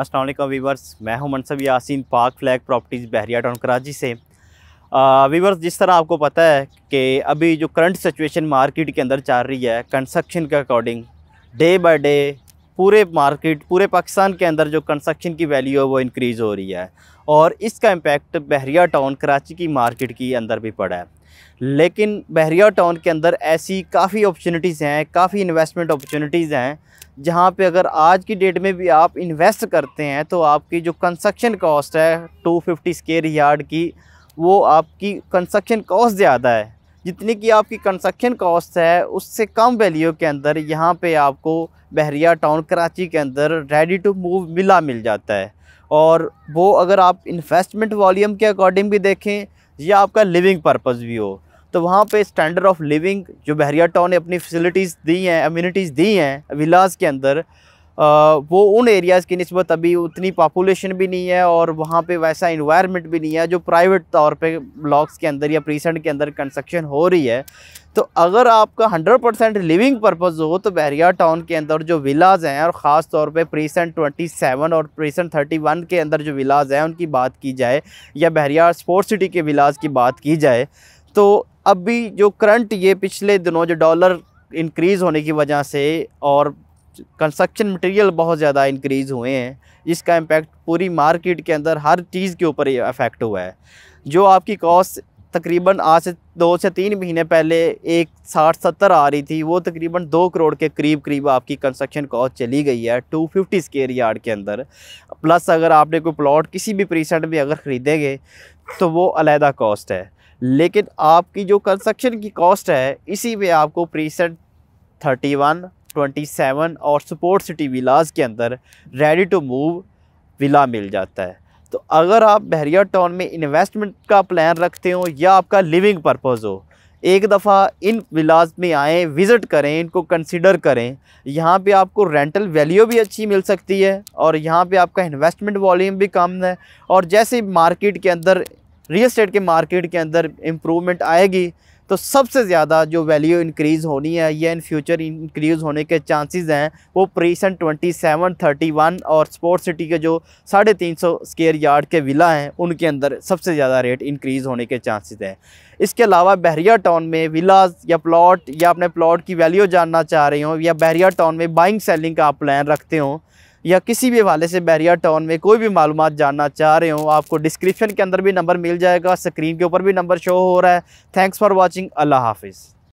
Aslam viewers मैं हूं Mansab Yasin Pak flag properties Bahria town Karachi से वीवर्स जिस तरह आपको पता है कि अभी जो करंट सिचुएशन मार्केट के अंदर चल रही है कंस्ट्रक्शन के अकॉर्डिंग डे बाय डे पूरे मार्केट पूरे पाकिस्तान के अंदर जो कंस्ट्रक्शन की वैल्यू है वो इंक्रीज़ हो रही है और इसका इम्पेक्ट बहरिया टाउन कराची की मार्केट के अंदर भी पड़ा है लेकिन बहरिया टाउन के अंदर ऐसी काफ़ी अपॉर्चुनिटीज़ हैं काफ़ी इन्वेस्टमेंट अपॉर्चुनिटीज़ हैं जहाँ पे अगर आज की डेट में भी आप इन्वेस्ट करते हैं तो आपकी जो कंस्ट्रक्शन कॉस्ट है 250 फिफ्टी स्केयर यार्ड की वो आपकी कंस्ट्रक्शन कॉस्ट ज़्यादा है जितनी की आपकी कंस्ट्रक्शन कॉस्ट है उससे कम वैल्यू के अंदर यहाँ पे आपको बहरिया टाउन कराची के अंदर रेडी टू मूव मिला मिल जाता है और वो अगर आप इन्वेस्टमेंट वॉल्यूम के अकॉर्डिंग भी देखें या आपका लिविंग पर्पज़ भी हो तो वहाँ पे स्टैंडर्ड ऑफ लिविंग जो बहरिया टाउन ने अपनी फैसिलिटीज़ दी हैं अम्यूनिटीज़ दी हैं विलास के अंदर वो उन एरियाज़ की नस्बत अभी उतनी पॉपुलेशन भी नहीं है और वहाँ पे वैसा इन्वायरमेंट भी नहीं है जो प्राइवेट तौर पे ब्लॉक्स के अंदर या प्रीसेंट के अंदर कंस्ट्रक्शन हो रही है तो अगर आपका 100 परसेंट लिविंग पर्पज़ हो तो बहरिया टाउन के अंदर जो विलाज हैं और ख़ास तौर पे प्रीसेंट 27 और प्रीसेंट 31 के अंदर जो विलाज हैं उनकी बात की जाए या बहरिया स्पोर्ट्स सिटी के विलाज की बात की जाए तो अभी जो करंट ये पिछले दिनों जो डॉलर इंक्रीज़ होने की वजह से और कंस्ट्रक्शन मटेरियल बहुत ज़्यादा इंक्रीज़ हुए हैं जिसका इम्पैक्ट पूरी मार्केट के अंदर हर चीज़ के ऊपर अफेक्ट हुआ है जो आपकी कॉस्ट तकरीबन आज से दो से तीन महीने पहले एक साठ सत्तर आ रही थी वो तकरीबन दो करोड़ के करीब करीब आपकी कंस्ट्रक्शन कॉस्ट चली गई है टू फिफ्टी स्केयर यार्ड के अंदर प्लस अगर आपने कोई प्लॉट किसी भी प्रीसेंट में अगर ख़रीदेंगे तो वो अलहदा कॉस्ट है लेकिन आपकी जो कंस्ट्रक्शन की कॉस्ट है इसी में आपको प्रीसेंट थर्टी वन 27 और सपोर्ट सिटी विलाज के अंदर रेडी टू मूव विला मिल जाता है तो अगर आप बहरिया टाउन में इन्वेस्टमेंट का प्लान रखते हो या आपका लिविंग पर्पज़ हो एक दफ़ा इन विलाज में आएँ विज़िट करें इनको कंसिडर करें यहाँ पे आपको रेंटल वैल्यू भी अच्छी मिल सकती है और यहाँ पे आपका इन्वेस्टमेंट वॉल्यूम भी कम है और जैसे मार्केट के अंदर रियल स्टेट के मार्केट के अंदर इम्प्रूवमेंट आएगी तो सबसे ज़्यादा जो वैल्यू इंक्रीज़ होनी है या इन फ्यूचर इंक्रीज़ होने के चांसेस हैं वो precinct twenty seven thirty one और स्पोर्ट सिटी के जो साढ़े तीन सौ स्केयर यार्ड के विला हैं उनके अंदर सबसे ज़्यादा रेट इंक्रीज़ होने के चांसेस हैं इसके अलावा बहरिया टाउन में विलाज या प्लॉट या अपने प्लॉट की वैल्यू जानना चाह रहे हो या बहरिया टाउन में बाइंग सेलिंग का आप प्लान रखते हों या किसी भी हवाले से बैरिया टाउन में कोई भी मालूम जानना चाह रहे हो आपको डिस्क्रिप्शन के अंदर भी नंबर मिल जाएगा स्क्रीन के ऊपर भी नंबर शो हो रहा है थैंक्स फॉर वॉचिंग अल्लाह हाफिज़